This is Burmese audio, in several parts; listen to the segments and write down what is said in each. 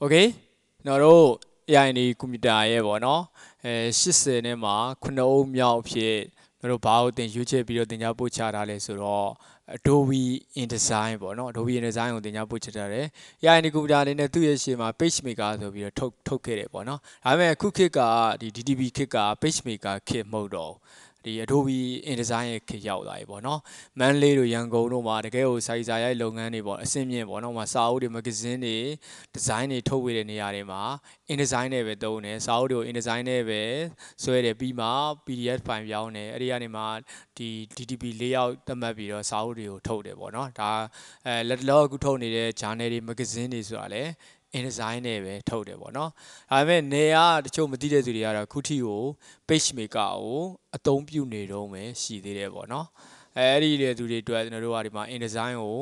โอเคကျွန်တော်တို့ AID ကွန်ပျူတာရဲ့ပေါ့နော်အဲ80နဲ့မှာ9အုပ်မြောက်ဖြစ်ကျွန်တော်တို့ဘာကိုသင်ရွေးချယ်ပြီးတော့သင်ကြားပို့ချထားလဲဆိုတော့ Adobe InDesign ပေါ့နော် Adobe InDesign ကိုသင်ကြားပို့ချထားတယ် AID ကွန်ပျူတာအနေနဲ့သူ့ရဲ့ရှေ့မှာ Page Maker ဆိုပြီးတော့ထုတ်ထုတ်ခဲ့တယ်ပေါ့နော်ဒါပေမဲ့အခုခေတ်ကဒီ DTP ခေတ်က Page Maker ခေတ်မဟုတ်တော့ဘူးဒီ Adobe InDesign ရဲ့ခေတ်ရောက်လာပြီပေါ့နော်မန်လေးတို့ရန်ကုန်တို့မှာတကယ်ကိုစာရေးစာရိုက်လုပ်ငန်းတွေပေါ့အဆင့်မြင့်ပေါ့နော်မှာစာအုပ်တွေမဂ္ဂဇင်းတွေဒီဇိုင်းတွေထုတ်ဝေတဲ့နေရာတွေမှာ InDesign နဲ့ပဲသုံးတယ်စာအုပ်တွေကို InDesign နဲ့ပဲဆွဲတယ်ပြီးမှ PDF ဖိုင်ပြောင်းတယ်အဲ့ဒီကနေမှဒီ DTP layout သတ်မှတ်ပြီးတော့စာအုပ်တွေကိုထုတ်တယ်ပေါ့နော်ဒါအဲလက်တလောအခုထုတ်နေတဲ့ journal တွေ magazine တွေဆိုတာလည်း InDesign နဲ့ပဲထုတ်တယ်ပေါ့နော်ဒါပေမဲ့နေရတချို့မသိတဲ့သူတွေကတော့ခုထိကို page maker ကိုအသုံးပြုနေတော့မှရှိသေးတယ်ပေါ့နော်အဲအဲ့ဒီလေသူတွေအတွက်ကျွန်တော်တို့ကဒီမှာ InDesign ကို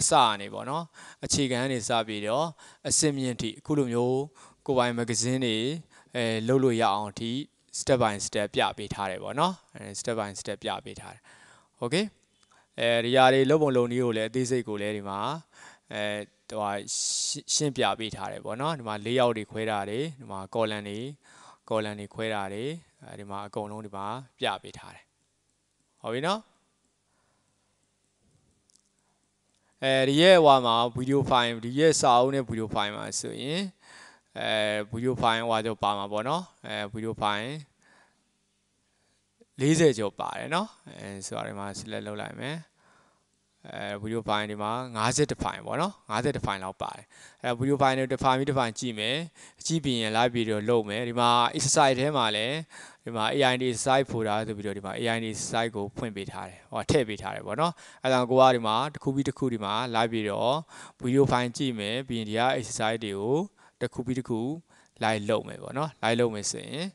အစအနေပေါ့နော်အခြေခံနေစပြီးတော့အစင်မြင့်ထိအခုလိုမျိုး ကိုပိုင်မဂဇင်းတွေအဲလုပ်လို့ရအောင်အထိ step by step ပြပေးထားတယ်ပေါ့နော် step by step ပြပေးထားတယ် okay အဲဒီຢာတွေလုပ်ပုံလုပ်နည်းကိုလည်းအသေးစိတ်ကိုလည်းဒီမှာအဲဟိုရှင်းပြပေးထားတယ်ပေါ့နော်ဒီမှာ layout တွေခွဲထားတယ်ဒီမှာ column တွေ column တွေခွဲထားတယ်အဲဒီမှာအကုန်လုံးဒီမှာပြပေးထားတယ်ဟုတ်ပြီနော်အဲဒီရဲ့ဟိုမှာ video file ဒီရဲ့စာအုပ်နဲ့ video file မှာဆိုရင်အဲ video file ဟိုတော့ပါမှာပေါ့နော်အဲ video file 40ကျော်ပါတယ်เนาะအဲဆိုတော့ဒီမှာ select လုပ်လိုက်မယ်အဲဗီဒီယိုဖိုင်ဒီမှာ50တဖိုင်ပေါ့နော်50တဖိုင်လောက်ပါတယ်အဲဗီဒီယိုဖိုင်တွေတဖိုင်ပြီးတဖိုင်ကြည့်မယ်ကြည့်ပြီးရင် live video လုပ်မယ်ဒီမှာ exercise ထဲမှာလည်းဒီမှာ AID exercise ဖိုတာဆိုပြီးတော့ဒီမှာ AID exercise ကိုဖွင့်ပေးထားတယ်ဟောထည့်ပေးထားတယ်ပေါ့နော်အဲဒါကိုကဒီမှာတစ်ခုပြီးတစ်ခုဒီမှာ live video ဗီဒီယိုဖိုင်ကြည့်မယ်ပြီးရင်ဒီက exercise တွေကိုတစ်ခုပြီးတစ်ခု live လုပ်မယ်ပေါ့နော် live လုပ်မယ်ဆိုရင်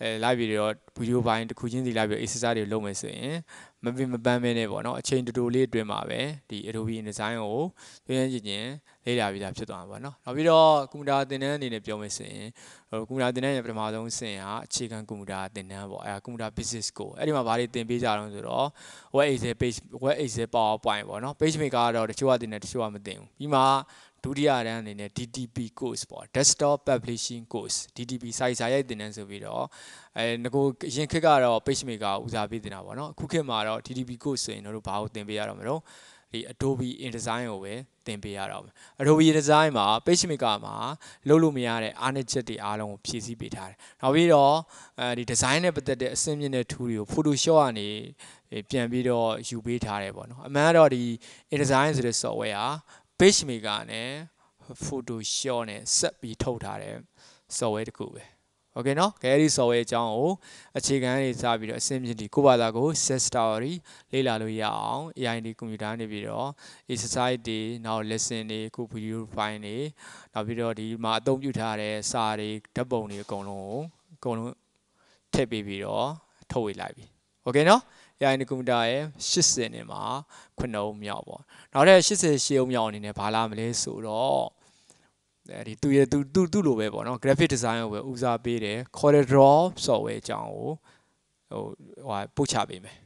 အဲလိုက်ပြီးတော့ဗီဒီယိုပိုင်းတစ်ခုချင်းစီလိုက်ပြီး exercise တွေလုပ်မယ်ဆိုရင်မပင်မပန်းမင်းနဲ့ပေါ့နော်အချိန်တူတူလေးအတွင်းမှာပဲဒီ Adobe InDesign ကိုသွင်းချင်းချင်းလေ့လာပြီးသားဖြစ်သွားမှာပေါ့နော်နောက်ပြီးတော့ကွန်ပျူတာသင်တန်းအနေနဲ့ပြောမယ်ဆိုရင်ကွန်ပျူတာသင်တန်းရဲ့ပထမဆုံးအဆင့်ဟာအခြေခံကွန်ပျူတာသင်တန်းပေါ့အဲကွန်ပျူတာ business ကိုအဲ့ဒီမှာဘာတွေသင်ပေးကြတော့ဆိုတော့ web excel page web excel powerpoint ပေါ့နော် page maker ကတော့တချို့ကသင်တယ်တချို့ကမသင်ဘူးပြီးမှဒုတိယတန်းအနေနဲ့ DTP course ပေါ့ desktop publishing course DTP စာရေးစာရိုက်သင်တန်းဆိုပြီးတော့အဲငကိုရင်ခက်ကတော့ PageMaker ဦးစားပေးတင်တာပေါ့နော်အခုခေတ်မှာတော့ DTP course ဆိုရင်တို့ဘာကိုသင်ပေးရတော့မလို့ဒီ Adobe InDesign ကိုပဲသင်ပေးရတော့မယ် Adobe InDesign မှာ PageMaker မှာ လုပ်လို့မရတဲ့အားနည်းချက်တွေအားလုံးကိုဖြည့်ဆည်းပေးထားတယ်နောက်ပြီးတော့အဲဒီ design နဲ့ပတ်သက်တဲ့အဆင့်မြင့်တဲ့ tool တွေကို Photoshop ကနေပြန်ပြီးတော့ယူပေးထားတယ်ပေါ့နော်အမှန်ကတော့ဒီ InDesign ဆိုတဲ့ software ဟာ page maker နဲ့ photoshop နဲ့ဆက်ပြီးထုတ်ထားတယ် software တခုပဲโอเคเนาะကဲဒီ software အကြောင်းကိုအခြေခံတွေစပြီးတော့အဆင့်မြင့်ဒီကိုပါတာကို set story လေ့လာလို့ရအောင် AID computer နေပြီးတော့ exercise တွေနောက် lesson တွေအခု video file တွေနောက်ပြီးတော့ဒီမှာအသုံးပြုထားတဲ့စာတွေဓာတ်ပုံတွေအကုန်လုံးကိုအကုန်လုံးထည့်ပေးပြီးတော့ထုတ်ဝေလိုက်ပြီโอเคเนาะ AI ကွန်ပျူတာရဲ့80နဲ့မှာ9အုံးမြောက်ပေါ့နောက်ထပ်88အုံးမြောက်အနေနဲ့ဘာလာမလဲဆိုတော့အဲဒီသူရဲ့သူသူသူ့လိုပဲပေါ့နော် graphic design ကိုပဲဦးစားပေးတယ် Corel Draw software အကြောင်းကိုဟိုဟိုပို့ချပေးမယ်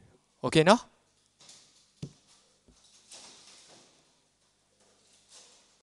okay နော်